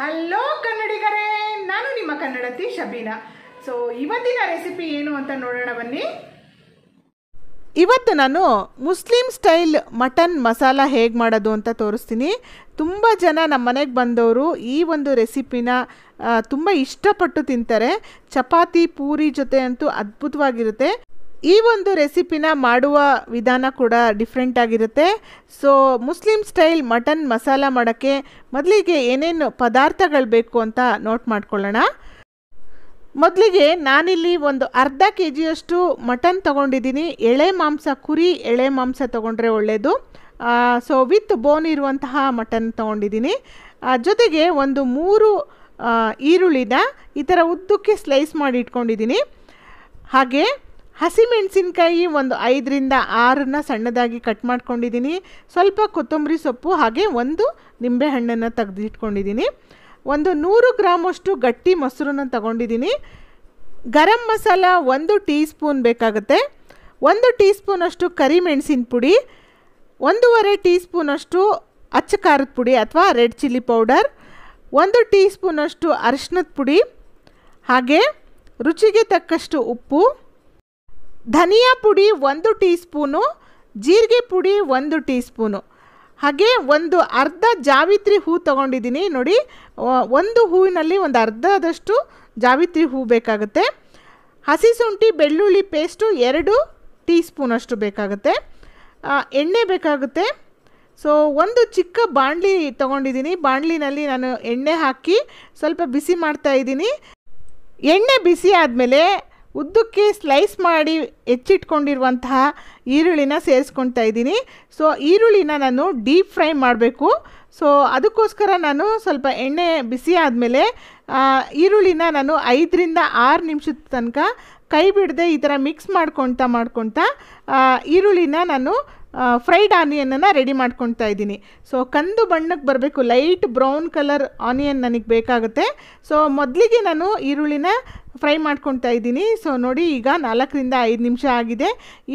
hello ಕನ್ನಡಿಗರೇ ನಾನು ನಿಮ್ಮ ಕನ್ನಡತಿ ಶಬೀನಾ ಸೊ ಇವತ್ತಿನ ರೆಸಿಪಿ ಏನು ಅಂತ ನೋಡೋಣ ಬನ್ನಿ ಇವತ್ತು ನಾನು ಮುಸ್ಲಿಂ ಸ್ಟೈಲ್ ಮಟನ್ ಮಸಾಲ ಹೇಗೆ ಮಾಡೋದು ಅಂತ ತೋರಿಸ್ತೀನಿ ತುಂಬ ಜನ ನಮ್ಮ ಮನೆಗೆ ಬಂದವರು ಈ ಒಂದು ರೆಸಿಪಿನ ತುಂಬ ಇಷ್ಟಪಟ್ಟು ತಿಂತಾರೆ ಚಪಾತಿ ಪೂರಿ ಜೊತೆ ಅಂತೂ ಅದ್ಭುತವಾಗಿರುತ್ತೆ ಈ ಒಂದು ರೆಸಿಪಿನ ಮಾಡುವ ವಿಧಾನ ಕೂಡ ಡಿಫ್ರೆಂಟ್ ಆಗಿರುತ್ತೆ so Muslim style mutton masala ಮಾಡೋಕ್ಕೆ ಮೊದಲಿಗೆ ಏನೇನು ಪದಾರ್ಥಗಳು ಬೇಕು ಅಂತ ನೋಟ್ ಮಾಡ್ಕೊಳ್ಳೋಣ ಮೊದಲಿಗೆ ನಾನಿಲ್ಲಿ ಒಂದು ಅರ್ಧ ಕೆ ಜಿಯಷ್ಟು ಮಟನ್ ತೊಗೊಂಡಿದ್ದೀನಿ ಎಳೆ ಮಾಂಸ ಕುರಿ ಎಳೆ ಮಾಂಸ ತೊಗೊಂಡ್ರೆ ಒಳ್ಳೆಯದು ಸೊ ವಿತ್ ಬೋನ್ ಇರುವಂತಹ ಮಟನ್ ತೊಗೊಂಡಿದ್ದೀನಿ ಜೊತೆಗೆ ಒಂದು ಮೂರು ಈರುಳ್ಳಿನ ಈ ಥರ ಉದ್ದಕ್ಕೆ ಸ್ಲೈಸ್ ಮಾಡಿ ಇಟ್ಕೊಂಡಿದ್ದೀನಿ ಹಾಗೆ ಹಸಿಮೆಣಸಿನಕಾಯಿ ಒಂದು ಐದರಿಂದ ಆರನ್ನ ಸಣ್ಣದಾಗಿ ಕಟ್ ಮಾಡ್ಕೊಂಡಿದ್ದೀನಿ ಸ್ವಲ್ಪ ಕೊತ್ತಂಬರಿ ಸೊಪ್ಪು ಹಾಗೆ ಒಂದು ನಿಂಬೆಹಣ್ಣನ್ನು ತೆಗೆದಿಟ್ಕೊಂಡಿದ್ದೀನಿ ಒಂದು ನೂರು ಗ್ರಾಮಷ್ಟು ಗಟ್ಟಿ ಮೊಸರನ್ನ ತಗೊಂಡಿದ್ದೀನಿ ಗರಂ ಮಸಾಲ ಒಂದು ಟೀ ಸ್ಪೂನ್ ಬೇಕಾಗುತ್ತೆ ಒಂದು ಟೀ ಸ್ಪೂನಷ್ಟು ಕರಿಮೆಣಸಿನ ಪುಡಿ ಒಂದೂವರೆ ಟೀ ಸ್ಪೂನಷ್ಟು ಅಚ್ಚ ಖಾರದ ಪುಡಿ ಅಥವಾ ರೆಡ್ ಚಿಲ್ಲಿ ಪೌಡರ್ ಒಂದು ಟೀ ಸ್ಪೂನಷ್ಟು ಅರಿಶಿನದ ಪುಡಿ ಹಾಗೆ ರುಚಿಗೆ ತಕ್ಕಷ್ಟು ಉಪ್ಪು ಧನಿಯಾ ಪುಡಿ ಒಂದು ಟೀ ಸ್ಪೂನು ಜೀರಿಗೆ ಪುಡಿ ಒಂದು ಟೀ ಸ್ಪೂನು ಹಾಗೆ ಒಂದು ಅರ್ಧ ಜಾವಿತ್ರಿ ಹೂ ತೊಗೊಂಡಿದ್ದೀನಿ ನೋಡಿ ಒಂದು ಹೂವಿನಲ್ಲಿ ಒಂದು ಅರ್ಧದಷ್ಟು ಜಾವಿತ್ರಿ ಹೂ ಬೇಕಾಗುತ್ತೆ ಹಸಿ ಶುಂಠಿ ಬೆಳ್ಳುಳ್ಳಿ ಪೇಸ್ಟು ಎರಡು ಟೀ ಸ್ಪೂನಷ್ಟು ಬೇಕಾಗುತ್ತೆ ಎಣ್ಣೆ ಬೇಕಾಗುತ್ತೆ ಸೊ ಒಂದು ಚಿಕ್ಕ ಬಾಣಲಿ ತೊಗೊಂಡಿದ್ದೀನಿ ಬಾಣಲಿನಲ್ಲಿ ನಾನು ಎಣ್ಣೆ ಹಾಕಿ ಸ್ವಲ್ಪ ಬಿಸಿ ಮಾಡ್ತಾಯಿದ್ದೀನಿ ಎಣ್ಣೆ ಬಿಸಿ ಆದಮೇಲೆ ಉದ್ದಕ್ಕೆ ಸ್ಲೈಸ್ ಮಾಡಿ ಹೆಚ್ಚಿಟ್ಕೊಂಡಿರುವಂತಹ ಈರುಳ್ಳಿನ ಸೇರಿಸ್ಕೊಳ್ತಾ ಇದ್ದೀನಿ ಸೊ ಈರುಳ್ಳಿನ ನಾನು ಡೀಪ್ ಫ್ರೈ ಮಾಡಬೇಕು ಸೊ ಅದಕ್ಕೋಸ್ಕರ ನಾನು ಸ್ವಲ್ಪ ಎಣ್ಣೆ ಬಿಸಿ ಆದಮೇಲೆ ಈರುಳ್ಳಿನ ನಾನು ಐದರಿಂದ ಆರು ನಿಮಿಷದ ತನಕ ಕೈ ಬಿಡದೆ ಈ ಥರ ಮಿಕ್ಸ್ ಮಾಡ್ಕೊಳ್ತಾ ಮಾಡ್ಕೊತಾ ಈರುಳ್ಳಿನ ನಾನು ಫ್ರೈಡ್ ಆನಿಯನನ್ನು ರೆಡಿ ಮಾಡ್ಕೊಳ್ತಾ ಇದ್ದೀನಿ ಸೊ ಕಂದು ಬಣ್ಣಕ್ಕೆ ಬರಬೇಕು ಲೈಟ್ ಬ್ರೌನ್ ಕಲರ್ ಆನಿಯನ್ ನನಗೆ ಬೇಕಾಗುತ್ತೆ ಸೊ ಮೊದಲಿಗೆ ನಾನು ಈರುಳ್ಳಿನ ಫ್ರೈ ಮಾಡ್ಕೊಳ್ತಾ ಇದ್ದೀನಿ ಸೊ ನೋಡಿ ಈಗ ನಾಲ್ಕರಿಂದ ಐದು ನಿಮಿಷ ಆಗಿದೆ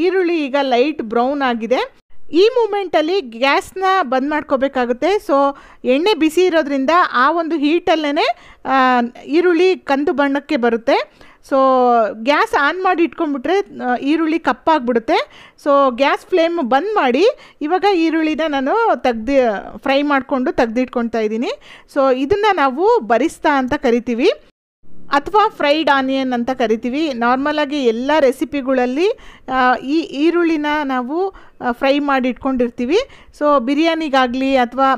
ಈರುಳ್ಳಿ ಈಗ ಲೈಟ್ ಬ್ರೌನ್ ಆಗಿದೆ ಈ ಮೂಮೆಂಟಲ್ಲಿ ಗ್ಯಾಸ್ನ ಬಂದ್ ಮಾಡ್ಕೋಬೇಕಾಗುತ್ತೆ ಸೊ ಎಣ್ಣೆ ಬಿಸಿ ಇರೋದ್ರಿಂದ ಆ ಒಂದು ಹೀಟಲ್ಲೇ ಈರುಳ್ಳಿ ಕಂದು ಬಣ್ಣಕ್ಕೆ ಬರುತ್ತೆ ಸೊ ಗ್ಯಾಸ್ ಆನ್ ಮಾಡಿ ಇಟ್ಕೊಂಡ್ಬಿಟ್ರೆ ಈರುಳ್ಳಿ ಕಪ್ಪಾಗ್ಬಿಡುತ್ತೆ ಸೊ ಗ್ಯಾಸ್ ಫ್ಲೇಮ್ ಬಂದ್ ಮಾಡಿ ಇವಾಗ ಈರುಳ್ಳಿನ ನಾನು ತೆಗ್ದು ಫ್ರೈ ಮಾಡಿಕೊಂಡು ತೆಗ್ದಿಟ್ಕೊತಾ ಇದ್ದೀನಿ ಸೊ ಇದನ್ನು ನಾವು ಬರಿಸ್ತಾ ಅಂತ ಕರಿತೀವಿ ಅಥವಾ ಫ್ರೈಡ್ ಆನಿಯನ್ ಅಂತ ಕರಿತೀವಿ ನಾರ್ಮಲಾಗಿ ಎಲ್ಲ ರೆಸಿಪಿಗಳಲ್ಲಿ ಈ ಈರುಳ್ಳಿನ ನಾವು ಫ್ರೈ ಮಾಡಿ ಇಟ್ಕೊಂಡಿರ್ತೀವಿ ಸೊ ಬಿರಿಯಾನಿಗಾಗಲಿ ಅಥವಾ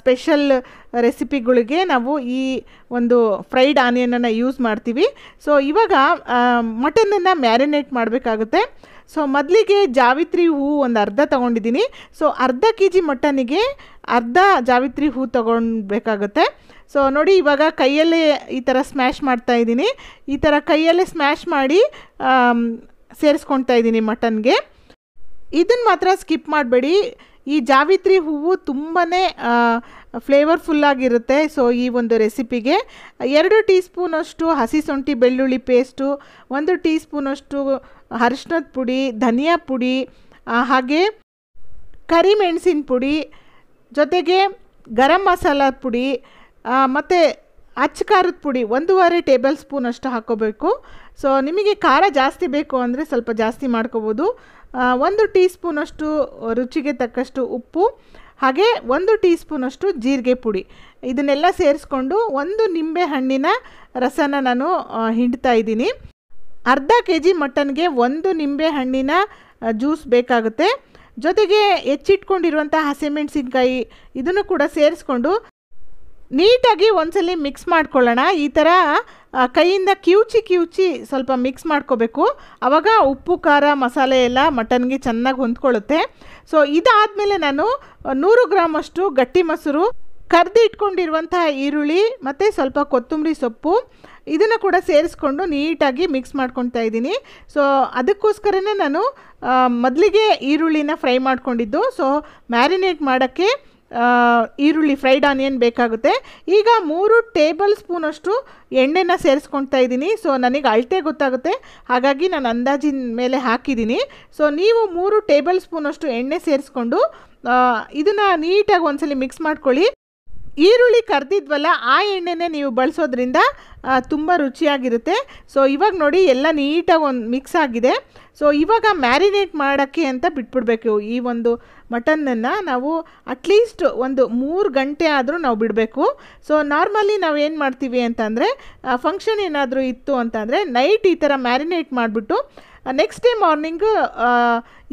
ಸ್ಪೆಷಲ್ ರೆಸಿಪಿಗಳಿಗೆ ನಾವು ಈ ಒಂದು ಫ್ರೈಡ್ ಆನಿಯನನ್ನು ಯೂಸ್ ಮಾಡ್ತೀವಿ ಸೊ ಇವಾಗ ಮಟನನ್ನು ಮ್ಯಾರಿನೇಟ್ ಮಾಡಬೇಕಾಗುತ್ತೆ ಸೊ ಮೊದಲಿಗೆ ಜಾವಿತ್ರಿ ಹೂವು ಒಂದು ಅರ್ಧ ತೊಗೊಂಡಿದ್ದೀನಿ ಸೊ ಅರ್ಧ ಕೆ ಜಿ ಮಟನಿಗೆ ಅರ್ಧ ಜಾವಿತ್ರಿ ಹೂ ತೊಗೊಳ್ಬೇಕಾಗುತ್ತೆ ಸೊ ನೋಡಿ ಇವಾಗ ಕೈಯಲ್ಲೇ ಈ ಥರ ಸ್ಮ್ಯಾಶ್ ಮಾಡ್ತಾ ಇದ್ದೀನಿ ಈ ಥರ ಕೈಯಲ್ಲೇ ಸ್ಮ್ಯಾಶ್ ಮಾಡಿ ಸೇರಿಸ್ಕೊಳ್ತಾ ಇದ್ದೀನಿ ಮಟನ್ಗೆ ಇದನ್ನು ಮಾತ್ರ ಸ್ಕಿಪ್ ಮಾಡಬೇಡಿ ಈ ಜಾವಿತ್ರಿ ಹೂವು ತುಂಬಾ ಫ್ಲೇವರ್ಫುಲ್ಲಾಗಿರುತ್ತೆ ಸೊ ಈ ಒಂದು ರೆಸಿಪಿಗೆ ಎರಡು ಟೀ ಸ್ಪೂನಷ್ಟು ಹಸಿ ಶುಂಠಿ ಬೆಳ್ಳುಳ್ಳಿ ಪೇಸ್ಟು ಒಂದು ಟೀ ಸ್ಪೂನಷ್ಟು ಅರಿಶಿನದ ಪುಡಿ ಧನಿಯಾ ಪುಡಿ ಹಾಗೆ ಕರಿಮೆಣಸಿನ ಪುಡಿ ಜೊತೆಗೆ ಗರಂ ಮಸಾಲ ಪುಡಿ ಮತ್ತು ಅಚ್ಚ ಖಾರದ ಪುಡಿ ಒಂದೂವರೆ ಟೇಬಲ್ ಸ್ಪೂನ್ ಅಷ್ಟು ಹಾಕ್ಕೋಬೇಕು ಸೊ ನಿಮಗೆ ಖಾರ ಜಾಸ್ತಿ ಬೇಕು ಅಂದರೆ ಸ್ವಲ್ಪ ಜಾಸ್ತಿ ಮಾಡ್ಕೋಬೋದು ಒಂದು ಟೀ ಸ್ಪೂನಷ್ಟು ರುಚಿಗೆ ತಕ್ಕಷ್ಟು ಉಪ್ಪು ಹಾಗೆ ಒಂದು ಟೀ ಸ್ಪೂನಷ್ಟು ಜೀರಿಗೆ ಪುಡಿ ಇದನ್ನೆಲ್ಲ ಸೇರಿಸ್ಕೊಂಡು ಒಂದು ನಿಂಬೆ ಹಣ್ಣಿನ ರಸನ ನಾನು ಹಿಂಡ್ತಾ ಇದ್ದೀನಿ ಅರ್ಧ ಕೆ ಜಿ ಮಟನ್ಗೆ ಒಂದು ನಿಂಬೆ ಹಣ್ಣಿನ ಜ್ಯೂಸ್ ಬೇಕಾಗುತ್ತೆ ಜೊತೆಗೆ ಹೆಚ್ಚಿಟ್ಕೊಂಡಿರುವಂಥ ಹಸಿಮೆಣಸಿನ್ಕಾಯಿ ಇದನ್ನು ಕೂಡ ಸೇರಿಸ್ಕೊಂಡು ನೀಟಾಗಿ ಒಂದ್ಸಲ ಮಿಕ್ಸ್ ಮಾಡ್ಕೊಳ್ಳೋಣ ಈ ಥರ ಕೈಯಿಂದ ಕಿವುಚಿ ಕಿವುಚಿ ಸ್ವಲ್ಪ ಮಿಕ್ಸ್ ಮಾಡ್ಕೋಬೇಕು ಆವಾಗ ಉಪ್ಪು ಖಾರ ಮಸಾಲೆ ಎಲ್ಲ ಮಟನ್ಗೆ ಚೆನ್ನಾಗಿ ಹೊಂದ್ಕೊಳ್ಳುತ್ತೆ ಸೊ ಇದಾದಮೇಲೆ ನಾನು ನೂರು ಗ್ರಾಮಷ್ಟು ಗಟ್ಟಿ ಮೊಸರು ಕರ್ದು ಈರುಳ್ಳಿ ಮತ್ತು ಸ್ವಲ್ಪ ಕೊತ್ತಂಬರಿ ಸೊಪ್ಪು ಇದನ್ನು ಕೂಡ ಸೇರಿಸ್ಕೊಂಡು ನೀಟಾಗಿ ಮಿಕ್ಸ್ ಮಾಡ್ಕೊತಾ ಇದ್ದೀನಿ ಸೊ ಅದಕ್ಕೋಸ್ಕರನೇ ನಾನು ಮೊದಲಿಗೆ ಈರುಳ್ಳಿನ ಫ್ರೈ ಮಾಡ್ಕೊಂಡಿದ್ದು ಸೊ ಮ್ಯಾರಿನೇಟ್ ಮಾಡೋಕ್ಕೆ ಈರುಳ್ಳಿ ಫ್ರೈಡ್ ಆನಿಯನ್ ಬೇಕಾಗುತ್ತೆ ಈಗ ಮೂರು ಟೇಬಲ್ ಸ್ಪೂನಷ್ಟು ಎಣ್ಣೆನ ಸೇರಿಸ್ಕೊಳ್ತಾ ಇದ್ದೀನಿ ಸೊ ನನಗೆ ಅಳತೆ ಗೊತ್ತಾಗುತ್ತೆ ಹಾಗಾಗಿ ನಾನು ಅಂದಾಜಿನ ಮೇಲೆ ಹಾಕಿದ್ದೀನಿ ಸೊ ನೀವು ಮೂರು ಟೇಬಲ್ ಸ್ಪೂನಷ್ಟು ಎಣ್ಣೆ ಸೇರಿಸ್ಕೊಂಡು ಇದನ್ನು ನೀಟಾಗಿ ಒಂದ್ಸಲಿ ಮಿಕ್ಸ್ ಮಾಡ್ಕೊಳ್ಳಿ ಈರುಳ್ಳಿ ಕರೆದಿದ್ವಲ್ಲ ಆ ಎಣ್ಣೆನೇ ನೀವು ಬಳಸೋದ್ರಿಂದ ತುಂಬ ರುಚಿಯಾಗಿರುತ್ತೆ ಸೊ ಇವಾಗ ನೋಡಿ ಎಲ್ಲ ನೀಟಾಗಿ ಒಂದು ಮಿಕ್ಸ್ ಆಗಿದೆ ಸೊ ಇವಾಗ ಮ್ಯಾರಿನೇಟ್ ಮಾಡೋಕ್ಕೆ ಅಂತ ಬಿಟ್ಬಿಡಬೇಕು ಈ ಒಂದು ಮಟನನ್ನು ನಾವು ಅಟ್ಲೀಸ್ಟ್ ಒಂದು ಮೂರು ಗಂಟೆ ಆದರೂ ನಾವು ಬಿಡಬೇಕು ಸೊ ನಾರ್ಮಲಿ ನಾವು ಏನು ಮಾಡ್ತೀವಿ ಅಂತಂದರೆ ಫಂಕ್ಷನ್ ಏನಾದರೂ ಇತ್ತು ಅಂತಂದರೆ ನೈಟ್ ಈ ಥರ ಮ್ಯಾರಿನೇಟ್ ಮಾಡಿಬಿಟ್ಟು ನೆಕ್ಸ್ಟ್ ಡೇ ಮಾರ್ನಿಂಗ್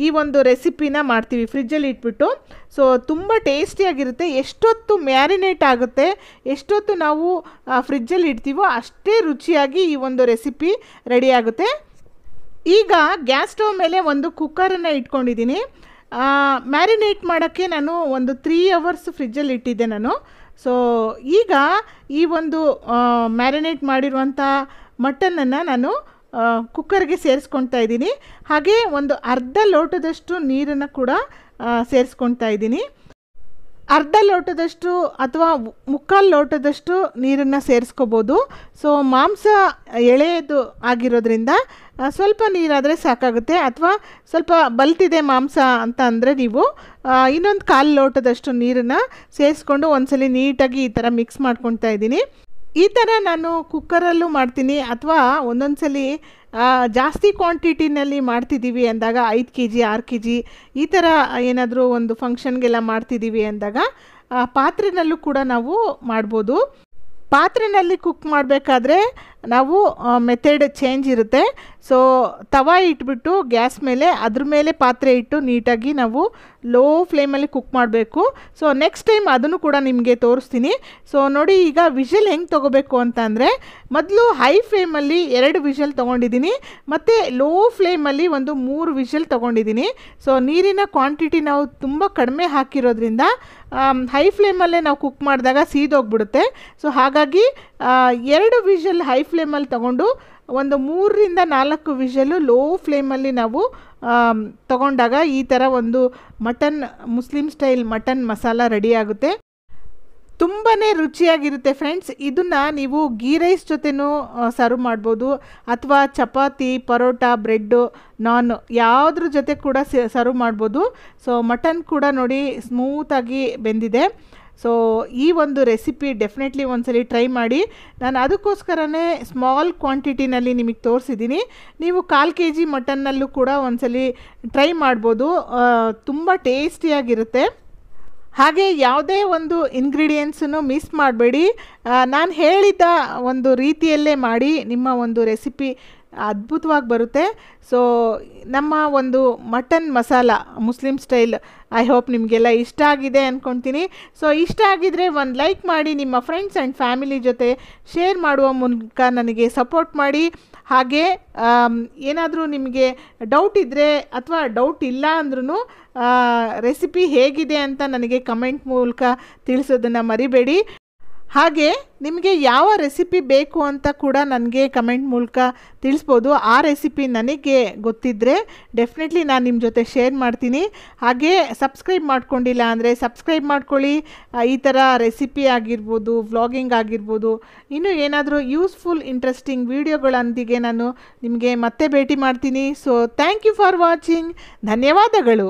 ಈ ಒಂದು ರೆಸಿಪಿನ ಮಾಡ್ತೀವಿ ಫ್ರಿಜ್ಜಲ್ಲಿ ಇಟ್ಬಿಟ್ಟು ಸೊ ತುಂಬ ಟೇಸ್ಟಿಯಾಗಿರುತ್ತೆ ಎಷ್ಟೊತ್ತು ಮ್ಯಾರಿನೇಟ್ ಆಗುತ್ತೆ ಎಷ್ಟೊತ್ತು ನಾವು ಫ್ರಿಜ್ಜಲ್ಲಿ ಇಡ್ತೀವೋ ಅಷ್ಟೇ ರುಚಿಯಾಗಿ ಈ ಒಂದು ರೆಸಿಪಿ ರೆಡಿಯಾಗುತ್ತೆ ಈಗ ಗ್ಯಾಸ್ ಸ್ಟವ್ ಮೇಲೆ ಒಂದು ಕುಕ್ಕರನ್ನು ಇಟ್ಕೊಂಡಿದ್ದೀನಿ ಮ್ಯಾರಿನೇಟ್ ಮಾಡೋಕ್ಕೆ ನಾನು ಒಂದು ತ್ರೀ ಅವರ್ಸ್ ಫ್ರಿಜ್ಜಲ್ಲಿ ಇಟ್ಟಿದ್ದೆ ನಾನು ಸೊ ಈಗ ಈ ಒಂದು ಮ್ಯಾರಿನೇಟ್ ಮಾಡಿರುವಂಥ ಮಟನನ್ನು ನಾನು ಕುಕ್ಕರ್ಗೆ ಸೇರಿಸ್ಕೊಳ್ತಾ ಇದ್ದೀನಿ ಹಾಗೆ ಒಂದು ಅರ್ಧ ಲೋಟದಷ್ಟು ನೀರನ್ನು ಕೂಡ ಸೇರಿಸ್ಕೊಳ್ತಾ ಇದ್ದೀನಿ ಅರ್ಧ ಲೋಟದಷ್ಟು ಅಥವಾ ಮುಕ್ಕಾಲು ಲೋಟದಷ್ಟು ನೀರನ್ನು ಸೇರಿಸ್ಕೋಬೋದು ಸೊ ಮಾಂಸ ಎಳೆಯದು ಆಗಿರೋದ್ರಿಂದ ಸ್ವಲ್ಪ ನೀರಾದರೆ ಸಾಕಾಗುತ್ತೆ ಅಥವಾ ಸ್ವಲ್ಪ ಬಲ್ತಿದೆ ಮಾಂಸ ಅಂತ ಅಂದರೆ ನೀವು ಇನ್ನೊಂದು ಕಾಲು ಲೋಟದಷ್ಟು ನೀರನ್ನು ಸೇರಿಸ್ಕೊಂಡು ಒಂದ್ಸಲಿ ನೀಟಾಗಿ ಈ ಥರ ಮಿಕ್ಸ್ ಮಾಡ್ಕೊಳ್ತಾ ಇದ್ದೀನಿ ಈ ಥರ ನಾನು ಕುಕ್ಕರಲ್ಲೂ ಮಾಡ್ತೀನಿ ಅಥವಾ ಒಂದೊಂದು ಸಲ ಜಾಸ್ತಿ ಕ್ವಾಂಟಿಟಿನಲ್ಲಿ ಮಾಡ್ತಿದ್ದೀವಿ ಅಂದಾಗ ಐದು ಕೆ ಜಿ ಆರು ಕೆ ಜಿ ಈ ಥರ ಏನಾದರೂ ಒಂದು ಫಂಕ್ಷನ್ಗೆಲ್ಲ ಮಾಡ್ತಿದ್ದೀವಿ ಅಂದಾಗ ಪಾತ್ರೆನಲ್ಲೂ ಕೂಡ ನಾವು ಮಾಡ್ಬೋದು ಪಾತ್ರೆನಲ್ಲಿ ಕುಕ್ ಮಾಡಬೇಕಾದ್ರೆ ನಾವು ಮೆಥಡ್ ಚೇಂಜ್ ಇರುತ್ತೆ ಸೊ ತವ ಇಟ್ಬಿಟ್ಟು ಗ್ಯಾಸ್ ಮೇಲೆ ಅದ್ರ ಮೇಲೆ ಪಾತ್ರೆ ಇಟ್ಟು ನೀಟಾಗಿ ನಾವು ಲೋ ಫ್ಲೇಮಲ್ಲಿ ಕುಕ್ ಮಾಡಬೇಕು ಸೊ ನೆಕ್ಸ್ಟ್ ಟೈಮ್ ಅದನ್ನು ಕೂಡ ನಿಮಗೆ ತೋರಿಸ್ತೀನಿ ಸೊ ನೋಡಿ ಈಗ ವಿಷಲ್ ಹೆಂಗೆ ತೊಗೋಬೇಕು ಅಂತ ಅಂದರೆ ಮೊದಲು ಹೈ ಫ್ಲೇಮಲ್ಲಿ ಎರಡು ವಿಷಲ್ ತೊಗೊಂಡಿದ್ದೀನಿ ಮತ್ತು ಲೋ ಫ್ಲೇಮಲ್ಲಿ ಒಂದು ಮೂರು ವಿಷಲ್ ತೊಗೊಂಡಿದ್ದೀನಿ ಸೊ ನೀರಿನ ಕ್ವಾಂಟಿಟಿ ನಾವು ತುಂಬ ಕಡಿಮೆ ಹಾಕಿರೋದ್ರಿಂದ ಹೈ ಫ್ಲೇಮಲ್ಲೇ ನಾವು ಕುಕ್ ಮಾಡಿದಾಗ ಸೀದೋಗ್ಬಿಡುತ್ತೆ ಸೊ ಹಾಗಾಗಿ ಎರಡು ವಿಷಲ್ ಹೈ ಫ್ಲೇಮಲ್ಲಿ ತಗೊಂಡು ಒಂದು ಮೂರರಿಂದ ನಾಲ್ಕು ವಿಷಲು ಲೋ ಫ್ಲೇಮಲ್ಲಿ ನಾವು ತಗೊಂಡಾಗ ಈ ಥರ ಒಂದು mutton Muslim style mutton masala ರೆಡಿಯಾಗುತ್ತೆ ತುಂಬಾ ರುಚಿಯಾಗಿರುತ್ತೆ ಫ್ರೆಂಡ್ಸ್ ಇದನ್ನು ನೀವು ಗೀ ರೈಸ್ ಜೊತೆನೂ ಸರ್ವ್ ಮಾಡ್ಬೋದು ಅಥವಾ ಚಪಾತಿ ಪರೋಟ ಬ್ರೆಡ್ಡು ನಾನ್ ಯಾವುದ್ರ ಜೊತೆ ಕೂಡ ಸರ್ವ್ ಮಾಡ್ಬೋದು ಸೊ ಮಟನ್ ಕೂಡ ನೋಡಿ ಸ್ಮೂತಾಗಿ ಬೆಂದಿದೆ ಸೊ ಈ ಒಂದು ರೆಸಿಪಿ ಡೆಫಿನೆಟ್ಲಿ ಒಂದ್ಸಲಿ ಟ್ರೈ ಮಾಡಿ ನಾನು ಅದಕ್ಕೋಸ್ಕರನೇ ಸ್ಮಾಲ್ ಕ್ವಾಂಟಿಟಿನಲ್ಲಿ ನಿಮಗೆ ತೋರಿಸಿದ್ದೀನಿ ನೀವು ಕಾಲು ಕೆ ಜಿ ಮಟನ್ನಲ್ಲೂ ಕೂಡ ಒಂದ್ಸಲಿ ಟ್ರೈ ಮಾಡ್ಬೋದು ತುಂಬ ಟೇಸ್ಟಿಯಾಗಿರುತ್ತೆ ಹಾಗೆ ಯಾವುದೇ ಒಂದು ಇಂಗ್ರೀಡಿಯೆಂಟ್ಸನ್ನು ಮಿಸ್ ಮಾಡಬೇಡಿ ನಾನು ಹೇಳಿದ ಒಂದು ರೀತಿಯಲ್ಲೇ ಮಾಡಿ ನಿಮ್ಮ ಒಂದು ರೆಸಿಪಿ ಅದ್ಭುತವಾಗಿ ಬರುತ್ತೆ ಸೊ ನಮ್ಮ ಒಂದು mutton masala Muslim style I hope ನಿಮಗೆಲ್ಲ ಇಷ್ಟ ಆಗಿದೆ ಅಂದ್ಕೊತೀನಿ ಸೊ ಇಷ್ಟ ಆಗಿದ್ದರೆ ಒಂದು ಲೈಕ್ ಮಾಡಿ ನಿಮ್ಮ ಫ್ರೆಂಡ್ಸ್ ಆ್ಯಂಡ್ ಫ್ಯಾಮಿಲಿ ಜೊತೆ ಶೇರ್ ಮಾಡುವ ಮೂಲಕ ನನಗೆ ಸಪೋರ್ಟ್ ಮಾಡಿ ಹಾಗೆ ಏನಾದರೂ ನಿಮಗೆ ಡೌಟ್ ಇದ್ದರೆ ಅಥವಾ ಡೌಟ್ ಇಲ್ಲ ಅಂದ್ರೂ ರೆಸಿಪಿ ಹೇಗಿದೆ ಅಂತ ನನಗೆ ಕಮೆಂಟ್ ಮೂಲಕ ತಿಳಿಸೋದನ್ನು ಮರಿಬೇಡಿ ಹಾಗೆ ನಿಮಗೆ ಯಾವ ರೆಸಿಪಿ ಬೇಕು ಅಂತ ಕೂಡ ನನಗೆ ಕಮೆಂಟ್ ಮೂಲಕ ತಿಳಿಸ್ಬೋದು ಆ ರೆಸಿಪಿ ನನಗೆ ಗೊತ್ತಿದ್ದರೆ ಡೆಫಿನೆಟ್ಲಿ ನಾನು ನಿಮ್ಮ ಜೊತೆ ಶೇರ್ ಮಾಡ್ತೀನಿ ಹಾಗೆ ಸಬ್ಸ್ಕ್ರೈಬ್ ಮಾಡ್ಕೊಂಡಿಲ್ಲ ಅಂದರೆ ಸಬ್ಸ್ಕ್ರೈಬ್ ಮಾಡ್ಕೊಳ್ಳಿ ಈ ಥರ ರೆಸಿಪಿ ಆಗಿರ್ಬೋದು ವ್ಲಾಗಿಂಗ್ ಆಗಿರ್ಬೋದು ಇನ್ನೂ ಏನಾದರೂ ಯೂಸ್ಫುಲ್ ಇಂಟ್ರೆಸ್ಟಿಂಗ್ ವೀಡಿಯೋಗಳೊಂದಿಗೆ ನಾನು ನಿಮಗೆ ಮತ್ತೆ ಭೇಟಿ ಮಾಡ್ತೀನಿ so thank you for watching ಧನ್ಯವಾದಗಳು